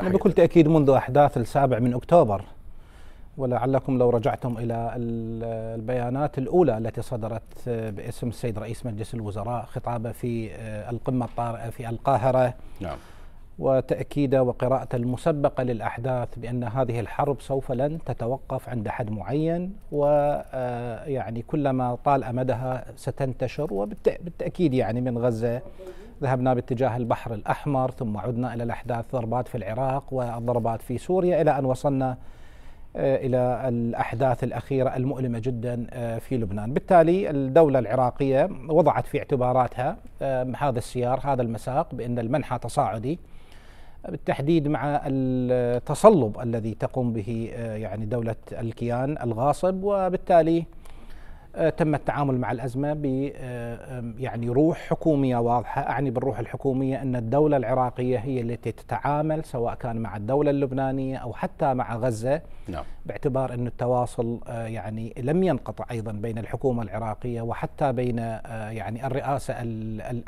بكل تأكيد منذ أحداث السابع من أكتوبر ولعلكم لو رجعتم إلى البيانات الأولى التي صدرت باسم السيد رئيس مجلس الوزراء خطابه في آه، القمة الطارئة في القاهرة نعم. وتأكيده وقراءته المسبقة للأحداث بأن هذه الحرب سوف لن تتوقف عند حد معين ويعني آه، كلما طال أمدها ستنتشر وبالتأكيد يعني من غزة ذهبنا باتجاه البحر الأحمر ثم عدنا إلى الأحداث ضربات في العراق والضربات في سوريا إلى أن وصلنا آه، إلى الأحداث الأخيرة المؤلمة جدا آه، في لبنان بالتالي الدولة العراقية وضعت في اعتباراتها آه، هذا السيار هذا المساق بأن المنحى تصاعدي بالتحديد مع التصلب الذي تقوم به يعني دولة الكيان الغاصب وبالتالي آه، تم التعامل مع الأزمة ب آه، يعني روح حكومية واضحة أعني بالروح الحكومية أن الدولة العراقية هي التي تتعامل سواء كان مع الدولة اللبنانية أو حتى مع غزة نعم. باعتبار أن التواصل آه، يعني لم ينقطع أيضا بين الحكومة العراقية وحتى بين يعني الرئاسة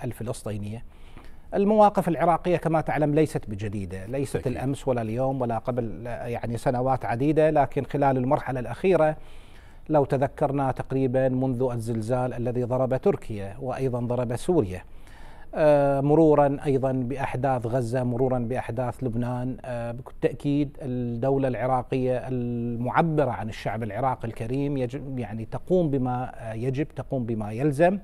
الفلسطينية المواقف العراقية كما تعلم ليست بجديدة ليست الأمس ولا اليوم ولا قبل يعني سنوات عديدة لكن خلال المرحلة الأخيرة لو تذكرنا تقريبا منذ الزلزال الذي ضرب تركيا وايضا ضرب سوريا آه، مرورا ايضا باحداث غزه مرورا باحداث لبنان آه، بالتاكيد الدوله العراقيه المعبره عن الشعب العراقي الكريم يجب يعني تقوم بما آه، يجب تقوم بما يلزم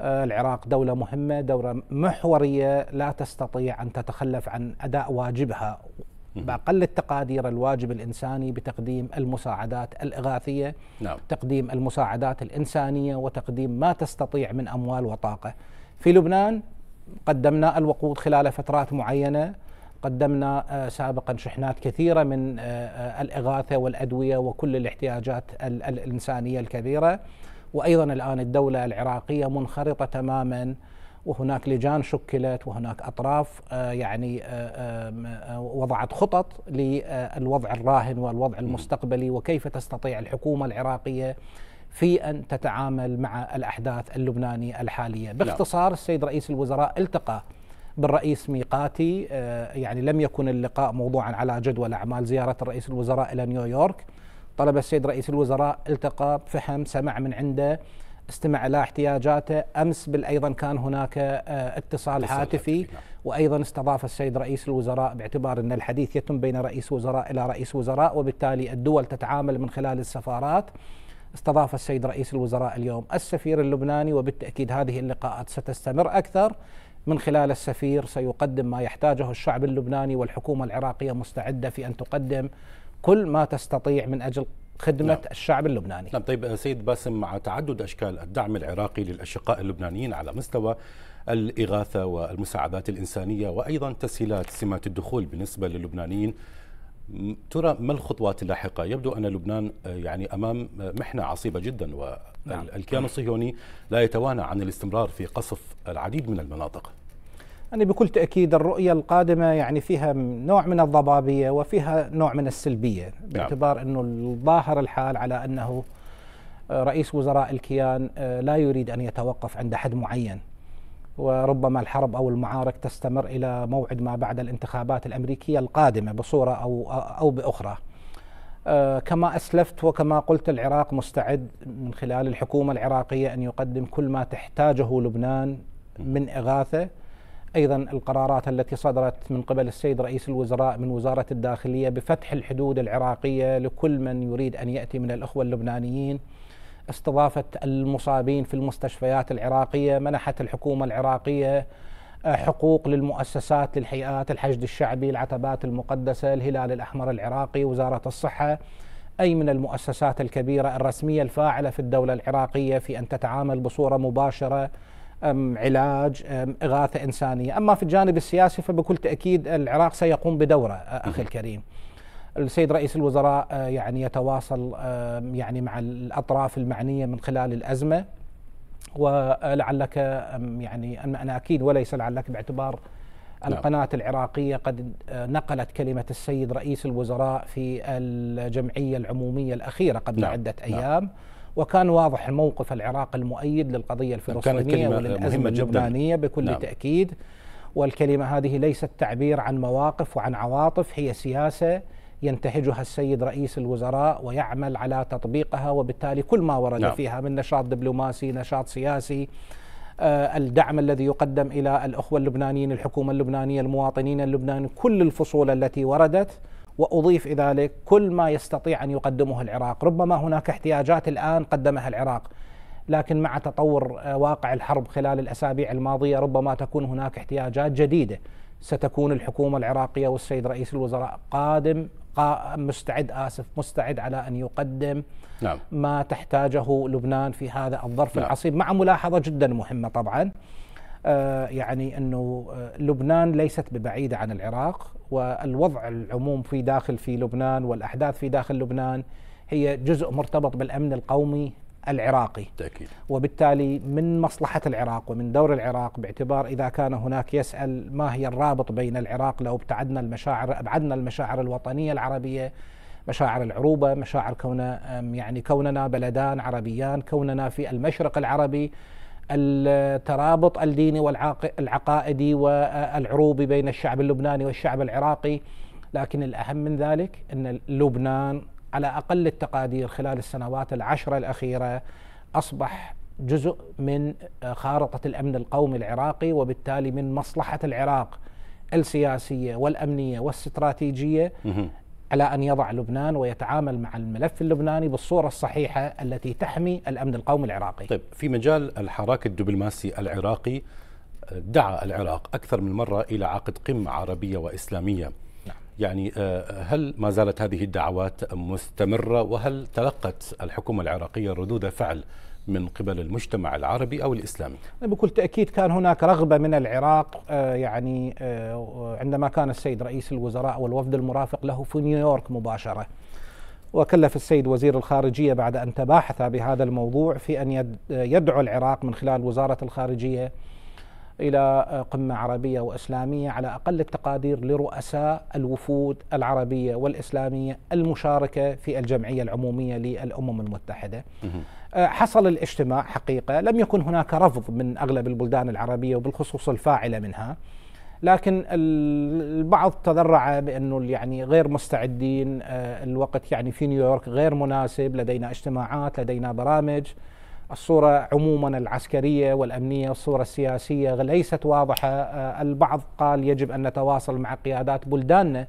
العراق دولة مهمة دولة محورية لا تستطيع أن تتخلف عن أداء واجبها باقل التقادير الواجب الانساني بتقديم المساعدات الاغاثيه نعم. تقديم المساعدات الانسانيه وتقديم ما تستطيع من اموال وطاقه. في لبنان قدمنا الوقود خلال فترات معينه قدمنا آه، سابقا شحنات كثيره من آه، آه، الاغاثه والادويه وكل الاحتياجات الانسانيه الكبيره وايضا الان الدوله العراقيه منخرطه تماما وهناك لجان شكلت وهناك اطراف آه، يعني آه، آه، وضعت خطط للوضع الراهن والوضع المستقبلي وكيف تستطيع الحكومه العراقيه في ان تتعامل مع الاحداث اللبنانيه الحاليه، نعم. باختصار السيد رئيس الوزراء التقى بالرئيس ميقاتي يعني لم يكن اللقاء موضوعا على جدول اعمال زياره الرئيس الوزراء الى نيويورك طلب السيد رئيس الوزراء التقى فهم سمع من عنده استمع إلى احتياجاته أمس بالايضا أيضا كان هناك آه، اتصال هاتفي نعم. وأيضا استضاف السيد رئيس الوزراء باعتبار أن الحديث يتم بين رئيس وزراء إلى رئيس وزراء وبالتالي الدول تتعامل من خلال السفارات استضاف السيد رئيس الوزراء اليوم السفير اللبناني وبالتأكيد هذه اللقاءات ستستمر أكثر من خلال السفير سيقدم ما يحتاجه الشعب اللبناني والحكومة العراقية مستعدة في أن تقدم كل ما تستطيع من أجل خدمة نعم. الشعب اللبناني نعم طيب سيد باسم مع تعدد أشكال الدعم العراقي للأشقاء اللبنانيين على مستوى الإغاثة والمساعدات الإنسانية وأيضا تسهيلات سمات الدخول بالنسبة للبنانيين ترى ما الخطوات اللاحقة؟ يبدو أن لبنان يعني أمام محنة عصيبة جدا نعم. والكيان الصهيوني لا يتوانى عن الاستمرار في قصف العديد من المناطق يعني بكل تأكيد الرؤية القادمة يعني فيها نوع من الضبابية وفيها نوع من السلبية نعم. باعتبار أنه الظاهر الحال على أنه رئيس وزراء الكيان آه، لا يريد أن يتوقف عند حد معين وربما الحرب أو المعارك تستمر إلى موعد ما بعد الانتخابات الأمريكية القادمة بصورة أو, أو بأخرى آه، كما أسلفت وكما قلت العراق مستعد من خلال الحكومة العراقية أن يقدم كل ما تحتاجه لبنان من إغاثة ايضا القرارات التي صدرت من قبل السيد رئيس الوزراء من وزاره الداخليه بفتح الحدود العراقيه لكل من يريد ان ياتي من الاخوه اللبنانيين استضافه المصابين في المستشفيات العراقيه منحت الحكومه العراقيه آه، حقوق للمؤسسات للهيئات الحشد الشعبي العتبات المقدسه الهلال الاحمر العراقي وزاره الصحه اي من المؤسسات الكبيره الرسميه الفاعله في الدوله العراقيه في ان تتعامل بصوره مباشره علاج إغاثة إنسانية أما في الجانب السياسي فبكل تأكيد العراق سيقوم بدوره أخي الكريم السيد رئيس الوزراء يعني يتواصل يعني مع الأطراف المعنية من خلال الأزمة ولعلك يعني أنا أكيد وليس لعلك باعتبار نعم. القناة العراقية قد نقلت كلمة السيد رئيس الوزراء في الجمعية العمومية الأخيرة قبل نعم. عدة نعم. أيام نعم. وكان واضح الموقف العراقي المؤيد للقضية الفلسطينية وللأزمة اللبنانية بكل نعم. تأكيد والكلمة هذه ليست تعبير عن مواقف وعن عواطف هي سياسة ينتهجها السيد رئيس الوزراء ويعمل على تطبيقها وبالتالي كل ما ورد نعم. فيها من نشاط دبلوماسي نشاط سياسي آه، الدعم الذي يقدم الى الاخوه اللبنانيين، الحكومه اللبنانيه، المواطنين اللبنانيين، كل الفصول التي وردت واضيف الى ذلك كل ما يستطيع ان يقدمه العراق، ربما هناك احتياجات الان قدمها العراق لكن مع تطور آه، واقع الحرب خلال الاسابيع الماضيه ربما تكون هناك احتياجات جديده ستكون الحكومه العراقيه والسيد رئيس الوزراء قادم مستعد اسف مستعد على ان يقدم نعم. ما تحتاجه لبنان في هذا الظرف نعم. العصيب مع ملاحظه جدا مهمه طبعا آه، يعني انه آه، لبنان ليست ببعيده عن العراق والوضع العموم في داخل في لبنان والاحداث في داخل لبنان هي جزء مرتبط بالامن القومي العراقي تأكيد. وبالتالي من مصلحة العراق ومن دور العراق باعتبار إذا كان هناك يسأل ما هي الرابط بين العراق لو ابتعدنا المشاعر أبعدنا المشاعر الوطنية العربية مشاعر العروبة مشاعر كون يعني كوننا بلدان عربيان كوننا في المشرق العربي الترابط الديني والعقائدي والعروبي بين الشعب اللبناني والشعب العراقي لكن الأهم من ذلك أن لبنان على أقل التقادير خلال السنوات العشرة الأخيرة أصبح جزء من خارطة الأمن القومي العراقي وبالتالي من مصلحة العراق السياسية والأمنية والاستراتيجية على ان يضع لبنان ويتعامل مع الملف اللبناني بالصوره الصحيحه التي تحمي الامن القومي العراقي. طيب في مجال الحراك الدبلوماسي العراقي دعا العراق اكثر من مره الى عقد قمه عربيه واسلاميه. نعم. يعني آه، هل ما زالت هذه الدعوات مستمره وهل تلقت الحكومه العراقيه ردود فعل من قبل المجتمع العربي او الاسلامي؟ بكل تاكيد كان هناك رغبه من العراق آه، يعني آه، عندما كان السيد رئيس الوزراء والوفد المرافق له في نيويورك مباشره. وكلف السيد وزير الخارجيه بعد ان تباحث بهذا الموضوع في ان يدعو العراق من خلال وزاره الخارجيه الى قمه عربيه واسلاميه على اقل التقادير لرؤساء الوفود العربيه والاسلاميه المشاركه في الجمعيه العموميه للامم المتحده. أه، حصل الاجتماع حقيقه، لم يكن هناك رفض من اغلب البلدان العربيه وبالخصوص الفاعله منها. لكن البعض تذرع بانه يعني غير مستعدين أه، الوقت يعني في نيويورك غير مناسب لدينا اجتماعات لدينا برامج الصورة عموما العسكرية والأمنية والصورة السياسية ليست واضحة آه، البعض قال يجب أن نتواصل مع قيادات بلداننا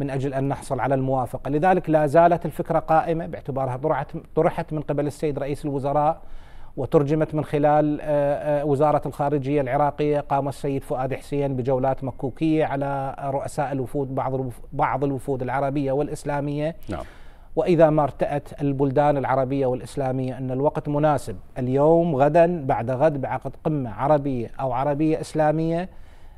من أجل أن نحصل على الموافقة لذلك لا زالت الفكرة قائمة باعتبارها طرحت من قبل السيد رئيس الوزراء وترجمت من خلال آه، آه، وزارة الخارجية العراقية قام السيد فؤاد حسين بجولات مكوكية على رؤساء الوفود بعض بعض الوفود العربية والإسلامية نعم. واذا ما ارتأت البلدان العربيه والاسلاميه ان الوقت مناسب اليوم غدا بعد غد بعقد قمه عربيه او عربيه اسلاميه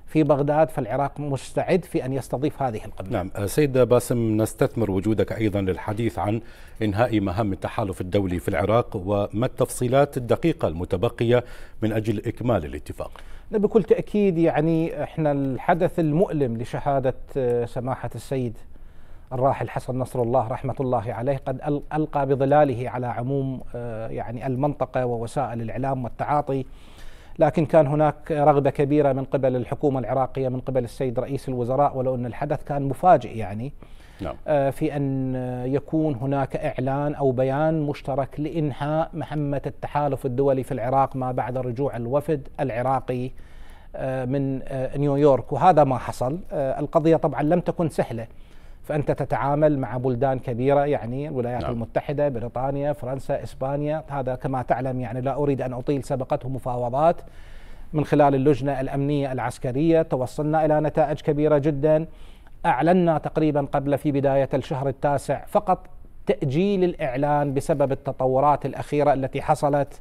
في بغداد فالعراق مستعد في ان يستضيف هذه القمه. نعم، أه، سيد باسم نستثمر وجودك ايضا للحديث عن انهاء مهام التحالف الدولي في العراق وما التفصيلات الدقيقه المتبقيه من اجل اكمال الاتفاق. بكل تاكيد يعني احنا الحدث المؤلم لشهاده أه، سماحه السيد الراحل حسن نصر الله رحمة الله عليه قد ألقى بظلاله على عموم آه، يعني المنطقة ووسائل الإعلام والتعاطي لكن كان هناك رغبة كبيرة من قبل الحكومة العراقية من قبل السيد رئيس الوزراء ولو أن الحدث كان مفاجئ يعني نعم. آه، في أن يكون هناك إعلان أو بيان مشترك لإنهاء مهمة التحالف الدولي في العراق ما بعد رجوع الوفد العراقي آه، من نيويورك وهذا ما حصل القضية طبعا لم تكن سهلة فانت تتعامل مع بلدان كبيره يعني الولايات نعم. المتحده بريطانيا فرنسا اسبانيا هذا كما تعلم يعني لا اريد ان اطيل سبقته مفاوضات من خلال اللجنه الامنيه العسكريه توصلنا الى نتائج كبيره جدا اعلنا تقريبا قبل في بدايه الشهر التاسع فقط تاجيل الاعلان بسبب التطورات الاخيره التي حصلت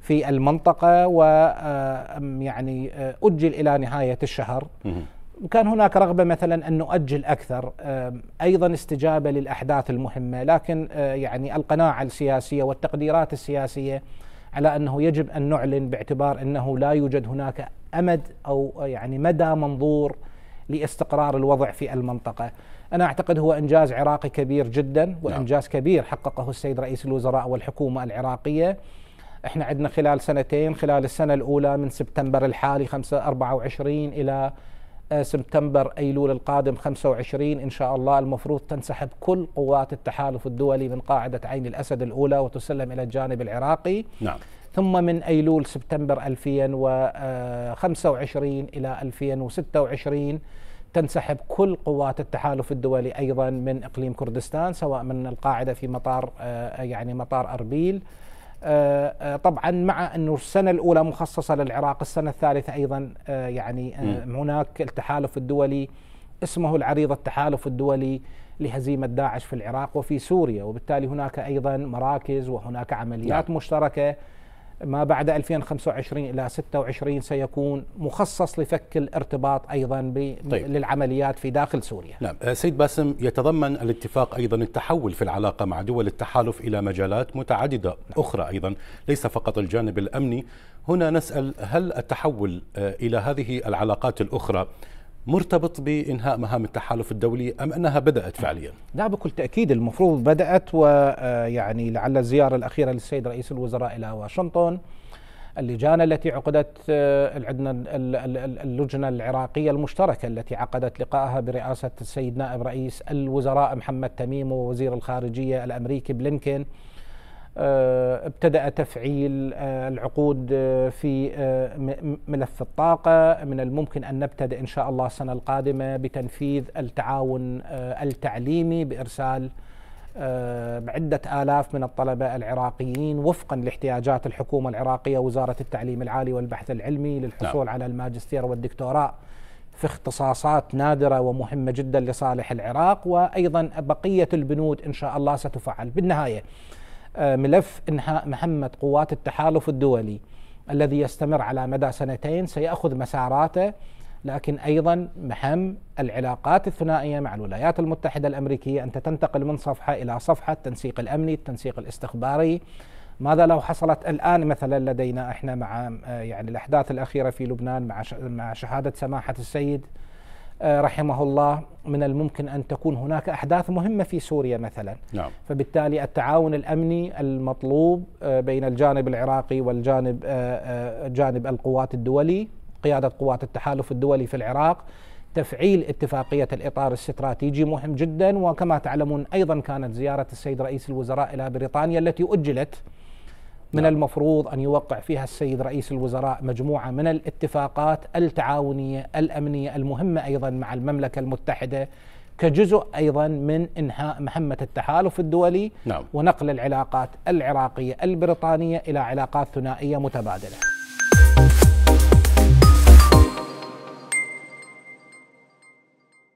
في المنطقة و يعني آه، أجل إلى نهاية الشهر كان هناك رغبه مثلا ان نؤجل اكثر ايضا استجابه للاحداث المهمه لكن آه، يعني القناعه السياسيه والتقديرات السياسيه على انه يجب ان نعلن باعتبار انه لا يوجد هناك امد او آه، يعني مدى منظور لاستقرار الوضع في المنطقه. انا اعتقد هو انجاز عراقي كبير جدا نعم. وانجاز كبير حققه السيد رئيس الوزراء والحكومه العراقيه. احنا عندنا خلال سنتين خلال السنه الاولى من سبتمبر الحالي 5 24 الى آه، سبتمبر أيلول القادم 25 إن شاء الله المفروض تنسحب كل قوات التحالف الدولي من قاعدة عين الأسد الأولى وتسلم إلى الجانب العراقي نعم. ثم من أيلول سبتمبر 2025 آه، إلى 2026 تنسحب كل قوات التحالف الدولي أيضا من إقليم كردستان سواء من القاعدة في مطار آه، يعني مطار أربيل آه، آه، طبعا مع انه السنه الاولى مخصصه للعراق، السنه الثالثه ايضا آه، يعني هناك التحالف الدولي اسمه العريضه التحالف الدولي لهزيمه داعش في العراق وفي سوريا، وبالتالي هناك ايضا مراكز وهناك عمليات نعم. مشتركه ما بعد 2025 الى 26 سيكون مخصص لفك الارتباط ايضا طيب. للعمليات في داخل سوريا. نعم، أه، سيد باسم يتضمن الاتفاق ايضا التحول في العلاقه مع دول التحالف الى مجالات متعدده نعم. اخرى ايضا، ليس فقط الجانب الامني، هنا نسال هل التحول أه، الى هذه العلاقات الاخرى مرتبط بإنهاء مهام التحالف الدولي أم أنها بدأت فعليا؟ لا بكل تأكيد المفروض بدأت ويعني آه، لعل الزيارة الأخيرة للسيد رئيس الوزراء إلى واشنطن اللجان التي عقدت آه، عندنا اللجنة العراقية المشتركة التي عقدت لقائها برئاسة السيد نائب رئيس الوزراء محمد تميم ووزير الخارجية الأمريكي بلينكين آه، ابتدأ تفعيل آه، العقود آه، في ملف الطاقة من الممكن أن نبتدأ إن شاء الله السنة القادمة بتنفيذ التعاون التعليمي بإرسال عدة آلاف من الطلبة العراقيين وفقا لاحتياجات الحكومة العراقية وزارة التعليم العالي والبحث العلمي للحصول نعم. على الماجستير والدكتوراه في اختصاصات نادرة ومهمة جدا لصالح العراق وأيضا بقية البنود إن شاء الله ستفعل بالنهاية آه، ملف انهاء مهمه قوات التحالف الدولي الذي يستمر على مدى سنتين سياخذ مساراته لكن ايضا مهم العلاقات الثنائيه مع الولايات المتحده الامريكيه انت تنتقل من صفحه الى صفحه التنسيق الامني، التنسيق الاستخباري ماذا لو حصلت الان مثلا لدينا احنا مع آه، يعني الاحداث الاخيره في لبنان مع مع شهاده سماحه السيد آه، رحمه الله من الممكن أن تكون هناك أحداث مهمة في سوريا مثلا نعم. فبالتالي التعاون الأمني المطلوب آه، بين الجانب العراقي والجانب آه، جانب القوات الدولي قيادة قوات التحالف الدولي في العراق تفعيل اتفاقية الإطار الاستراتيجي مهم جدا وكما تعلمون أيضا كانت زيارة السيد رئيس الوزراء إلى بريطانيا التي أجلت من نعم. المفروض أن يوقع فيها السيد رئيس الوزراء مجموعة من الاتفاقات التعاونية الأمنية المهمة أيضا مع المملكة المتحدة كجزء ايضا من انهاء مهمه التحالف الدولي نعم. ونقل العلاقات العراقيه البريطانيه الى علاقات ثنائيه متبادله